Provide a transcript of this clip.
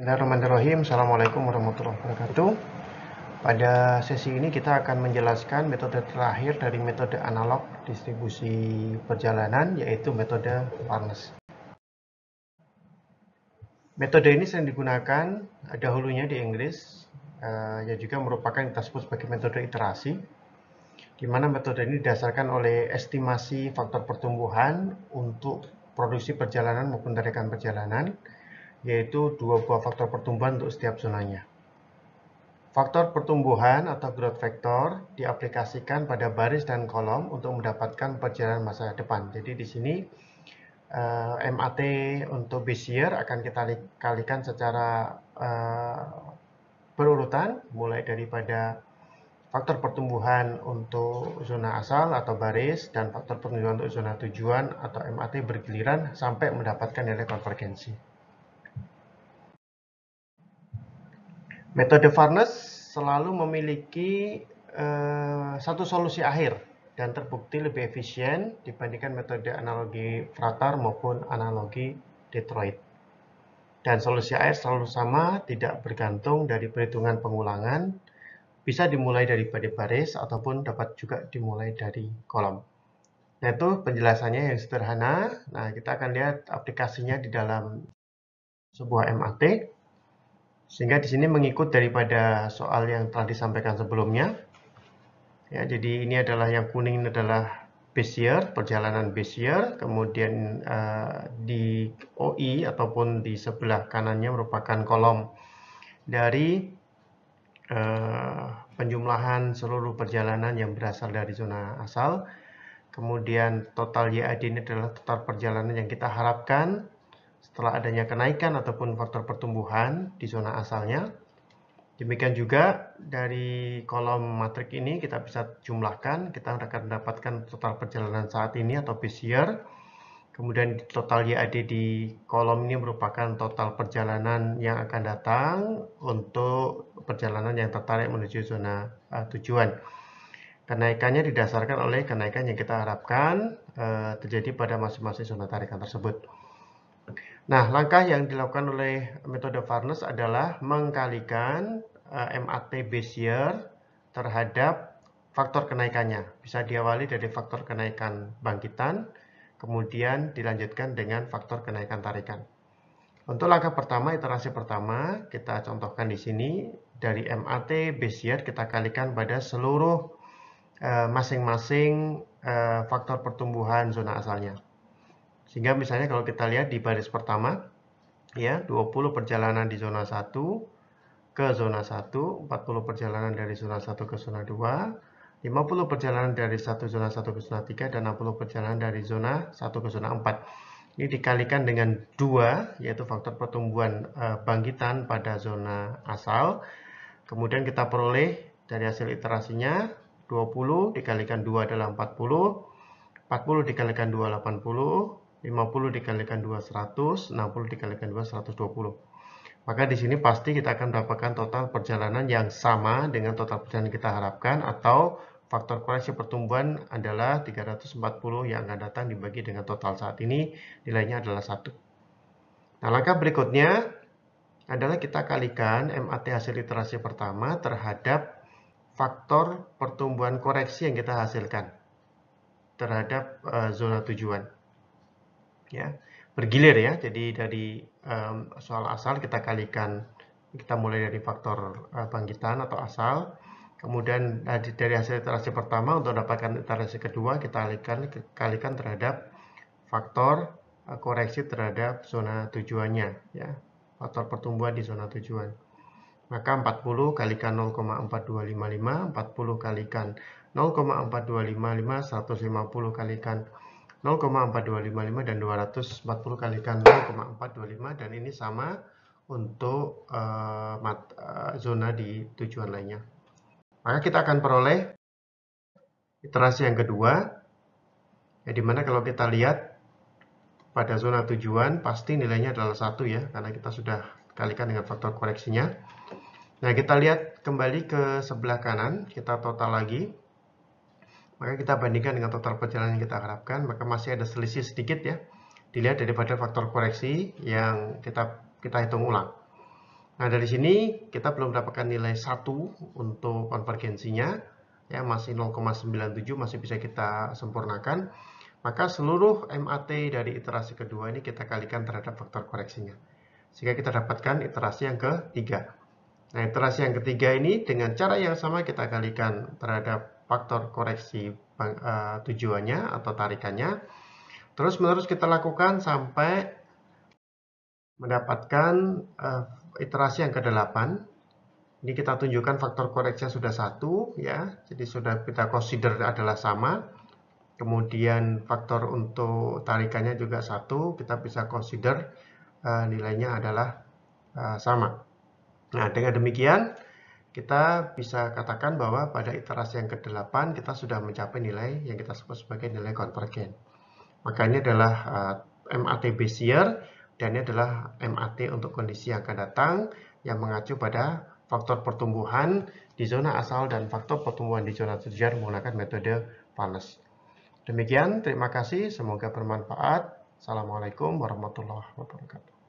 Bismillahirrahmanirrahim. Assalamualaikum warahmatullahi wabarakatuh. Pada sesi ini kita akan menjelaskan metode terakhir dari metode analog distribusi perjalanan yaitu metode Barnes. Metode ini sering digunakan dahulunya di Inggris eh, yang juga merupakan kita sebut sebagai metode iterasi di mana metode ini didasarkan oleh estimasi faktor pertumbuhan untuk produksi perjalanan maupun tarikan perjalanan yaitu dua buah faktor pertumbuhan untuk setiap zonanya. Faktor pertumbuhan atau growth factor diaplikasikan pada baris dan kolom untuk mendapatkan perjalanan masa depan. Jadi di sini uh, eh, MAT untuk this year akan kita kalikan secara uh, berurutan mulai daripada faktor pertumbuhan untuk zona asal atau baris dan faktor pertumbuhan untuk zona tujuan atau MAT bergiliran sampai mendapatkan nilai konvergensi. Metode Farnes selalu memiliki eh, satu solusi akhir dan terbukti lebih efisien dibandingkan metode analogi Fratar maupun analogi Detroit. Dan solusi akhir selalu sama, tidak bergantung dari perhitungan pengulangan, bisa dimulai dari baris-baris ataupun dapat juga dimulai dari kolom. Nah itu penjelasannya yang sederhana. Nah kita akan lihat aplikasinya di dalam sebuah MAT. Sehingga di sini mengikut daripada soal yang telah disampaikan sebelumnya. Ya, jadi ini adalah yang kuning ini adalah Bezier, perjalanan Bezier, kemudian uh, di OI ataupun di sebelah kanannya merupakan kolom dari uh, penjumlahan seluruh perjalanan yang berasal dari zona asal. Kemudian total YAD ini adalah total perjalanan yang kita harapkan setelah adanya kenaikan ataupun faktor pertumbuhan di zona asalnya. Demikian juga dari kolom matrik ini kita bisa jumlahkan, kita akan mendapatkan total perjalanan saat ini atau base year. Kemudian total YAD di kolom ini merupakan total perjalanan yang akan datang untuk perjalanan yang tertarik menuju zona uh, tujuan. Kenaikannya didasarkan oleh kenaikan yang kita harapkan uh, terjadi pada masing-masing zona tarikan tersebut. Nah, langkah yang dilakukan oleh metode Farnes adalah mengkalikan uh, eh, MAT Bezier terhadap faktor kenaikannya. Bisa diawali dari faktor kenaikan bangkitan, kemudian dilanjutkan dengan faktor kenaikan tarikan. Untuk langkah pertama, iterasi pertama, kita contohkan di sini dari MAT Bezier kita kalikan pada seluruh eh, masing-masing uh, uh, faktor pertumbuhan zona asalnya. Sehingga misalnya kalau kita lihat di baris pertama, ya 20 perjalanan di zona 1 ke zona 1, 40 perjalanan dari zona 1 ke zona 2, 50 perjalanan dari satu zona 1 ke zona 3, dan 60 perjalanan dari zona 1 ke zona 4. Ini dikalikan dengan 2, yaitu faktor pertumbuhan eh, bangkitan pada zona asal. Kemudian kita peroleh dari hasil iterasinya 20 dikalikan 2 adalah 40, 40 dikalikan 2 80, 50 dikalikan 2 100, 60 dikalikan 2 120. Maka di sini pasti kita akan mendapatkan total perjalanan yang sama dengan total perjalanan yang kita harapkan atau faktor koreksi pertumbuhan adalah 340 yang akan datang dibagi dengan total saat ini nilainya adalah 1. Nah, langkah berikutnya adalah kita kalikan MAT hasil literasi pertama terhadap faktor pertumbuhan koreksi yang kita hasilkan terhadap eh, zona tujuan ya bergilir ya jadi dari um, soal asal kita kalikan kita mulai dari faktor uh, bangkitan atau asal kemudian eh, dari, dari hasil iterasi pertama untuk mendapatkan iterasi kedua kita kalikan kalikan terhadap faktor uh, koreksi terhadap zona tujuannya ya faktor pertumbuhan di zona tujuan maka 40 kalikan 0,4255 40 kalikan 0,4255 150 kalikan 0,4255 dan 240 kalikan 0,425 dan ini sama untuk uh, mat, uh, zona di tujuan lainnya. Maka kita akan peroleh iterasi yang kedua, ya, dimana kalau kita lihat pada zona tujuan pasti nilainya adalah satu ya, karena kita sudah kalikan dengan faktor koreksinya. Nah, kita lihat kembali ke sebelah kanan, kita total lagi maka kita bandingkan dengan total perjalanan yang kita harapkan, maka masih ada selisih sedikit ya, dilihat daripada faktor koreksi yang kita kita hitung ulang. Nah, dari sini kita belum mendapatkan nilai 1 untuk konvergensinya, ya masih 0,97 masih bisa kita sempurnakan. Maka seluruh MAT dari iterasi kedua ini kita kalikan terhadap faktor koreksinya. Sehingga kita dapatkan iterasi yang ketiga. Nah, iterasi yang ketiga ini dengan cara yang sama kita kalikan terhadap faktor koreksi uh, tujuannya atau tarikannya. Terus-menerus kita lakukan sampai mendapatkan uh, iterasi yang ke-8. Ini kita tunjukkan faktor koreksinya sudah satu ya. Jadi sudah kita consider adalah sama. Kemudian faktor untuk tarikannya juga satu, kita bisa consider uh, nilainya adalah uh, sama. Nah, dengan demikian kita bisa katakan bahwa pada iterasi yang ke-8 kita sudah mencapai nilai yang kita sebut sebagai nilai konvergen. makanya adalah uh, eh, MAT Bezier dan ini adalah MAT untuk kondisi yang akan datang yang mengacu pada faktor pertumbuhan di zona asal dan faktor pertumbuhan di zona tujuan menggunakan metode panas. Demikian, terima kasih, semoga bermanfaat. Assalamualaikum warahmatullahi wabarakatuh.